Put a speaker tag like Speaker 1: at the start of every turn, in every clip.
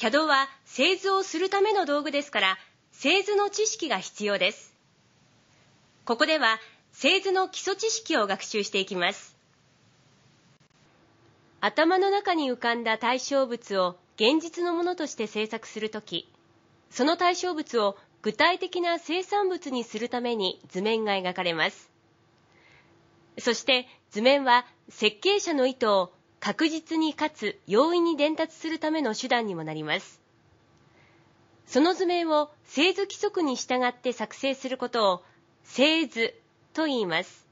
Speaker 1: CAD は製図をするための道具ですから、製図の知識が必要です。ここでは、製図の基礎知識を学習していきます。頭の中に浮かんだ対象物を現実のものとして制作するとき、その対象物を具体的な生産物にするために図面が描かれます。そして図面は設計者の意図を確実にかつ容易に伝達するための手段にもなります。その図面を製図規則に従って作成することを製図と言います。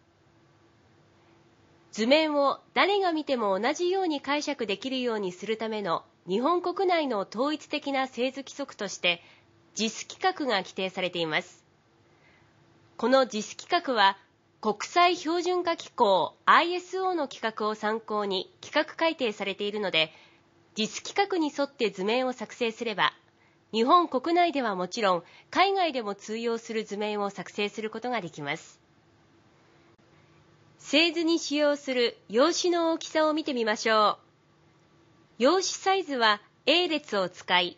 Speaker 1: 図面を誰が見ても同じように解釈できるようにするための日本国内の統一的な製図規則として JIS 規格が規定されています。この JIS 規格は国際標準化機構 ISO の規格を参考に企画改定されているので、実規格に沿って図面を作成すれば、日本国内ではもちろん、海外でも通用する図面を作成することができます。製図に使用する用紙の大きさを見てみましょう。用紙サイズは A 列を使い、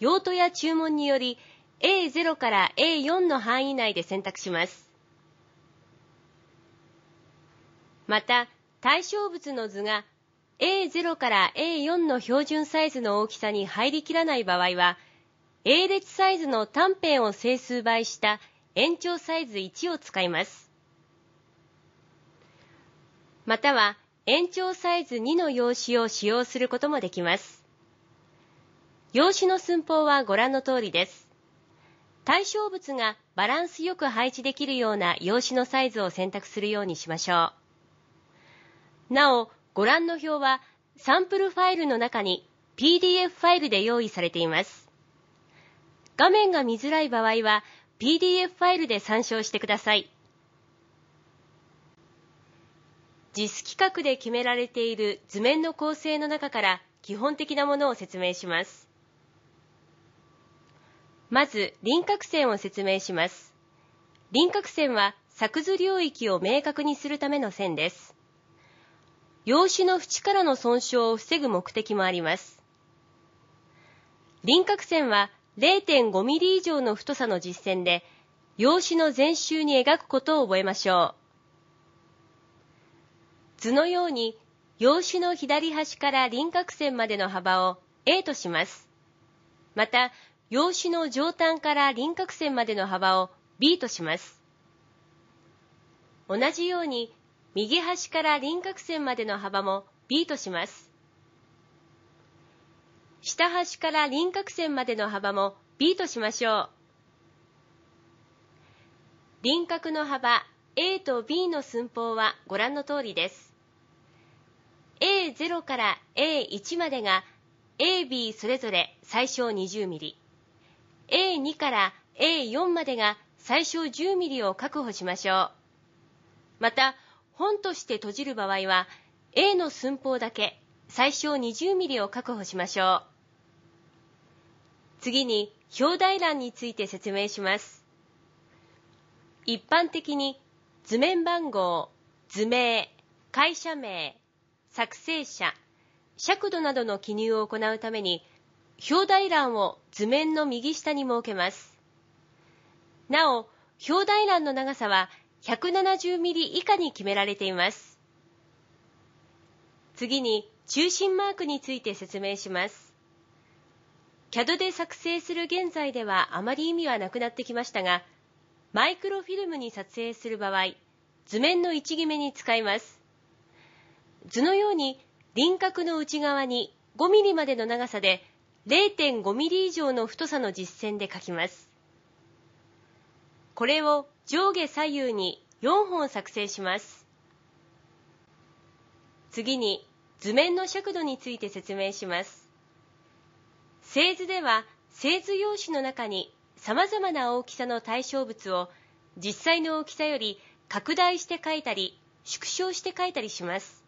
Speaker 1: 用途や注文により A0 から A4 の範囲内で選択します。また、対象物の図が A0 から A4 の標準サイズの大きさに入りきらない場合は、A 列サイズの短辺を整数倍した延長サイズ1を使います。または、延長サイズ2の用紙を使用することもできます。用紙の寸法はご覧の通りです。対象物がバランスよく配置できるような用紙のサイズを選択するようにしましょう。なお、ご覧の表はサンプルファイルの中に PDF ファイルで用意されています。画面が見づらい場合は PDF ファイルで参照してください。JIS 規格で決められている図面の構成の中から基本的なものを説明します。まず、輪郭線を説明します。輪郭線は作図領域を明確にするための線です。用紙の縁からの損傷を防ぐ目的もあります。輪郭線は0.5ミリ以上の太さの実線で、用紙の全周に描くことを覚えましょう。図のように、用紙の左端から輪郭線までの幅を A とします。また、用紙の上端から輪郭線までの幅を B とします。同じように、右端から輪郭線までの幅も B とします。下端から輪郭線までの幅も B としましょう。輪郭の幅 A と B の寸法はご覧の通りです。A0 から A1 までが AB それぞれ最小 20mm、A2 から A4 までが最小 10mm を確保しましょう。また、本として閉じる場合は A の寸法だけ最小 20mm を確保しましょう。次に表題欄について説明します。一般的に図面番号、図名、会社名、作成者、尺度などの記入を行うために表題欄を図面の右下に設けます。なお、表題欄の長さは170ミリ以下に決められています。次に中心マークについて説明します。CAD で作成する現在ではあまり意味はなくなってきましたが、マイクロフィルムに撮影する場合、図面の位置決めに使います。図のように輪郭の内側に5ミリまでの長さで0.5ミリ以上の太さの実線で描きます。これを上下左右に4本作成します。次に図面の尺度について説明します。製図では製図用紙の中に様々な大きさの対象物を実際の大きさより拡大して書いたり縮小して書いたりします。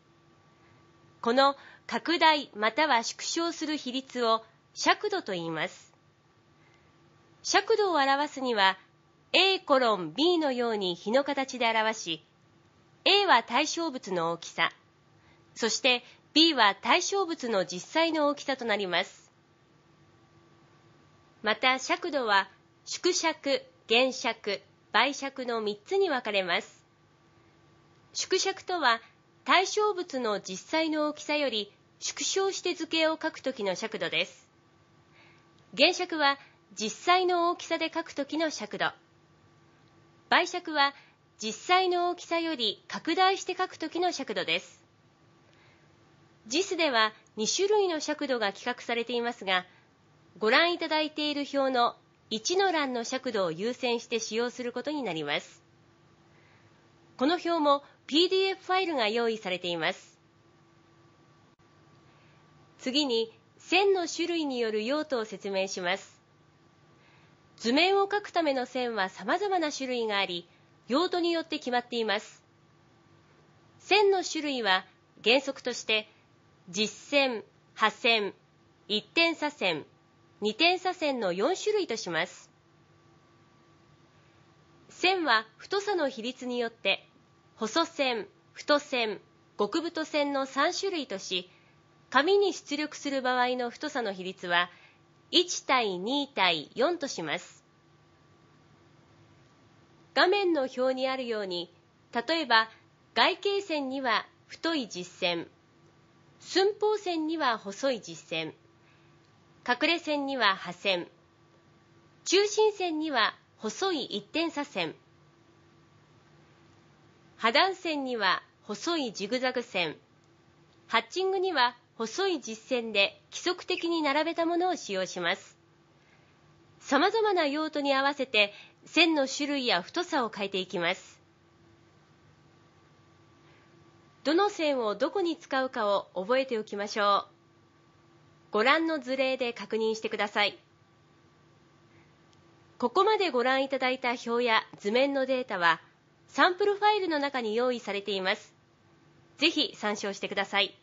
Speaker 1: この拡大または縮小する比率を尺度と言います。尺度を表すには A コロン B のように比の形で表し、A は対象物の大きさ、そして B は対象物の実際の大きさとなります。また尺度は縮尺、減尺、倍尺の3つに分かれます。縮尺とは対象物の実際の大きさより縮小して図形を書くときの尺度です。原尺は実際の大きさで書くときの尺度。倍尺は実際の大きさより拡大して書くときの尺度です JIS では2種類の尺度が企画されていますがご覧いただいている表の1の欄の尺度を優先して使用することになりますこの表も PDF ファイルが用意されています次に線の種類による用途を説明します図面を描くための線は様々な種類があり、用途によって決まっています。線の種類は原則として、実線、破線、一点左線、二点左線の4種類とします。線は太さの比率によって、細線、太線、極太線の3種類とし、紙に出力する場合の太さの比率は、1対2対4とします。画面の表にあるように、例えば外形線には太い実線、寸法線には細い実線、隠れ線には破線、中心線には細い一点差線、破断線には細いジグザグ線、ハッチングには細い実線で規則的に並べたものを使用します。様々な用途に合わせて線の種類や太さを変えていきます。どの線をどこに使うかを覚えておきましょう。ご覧の図例で確認してください。ここまでご覧いただいた表や図面のデータは、サンプルファイルの中に用意されています。ぜひ参照してください。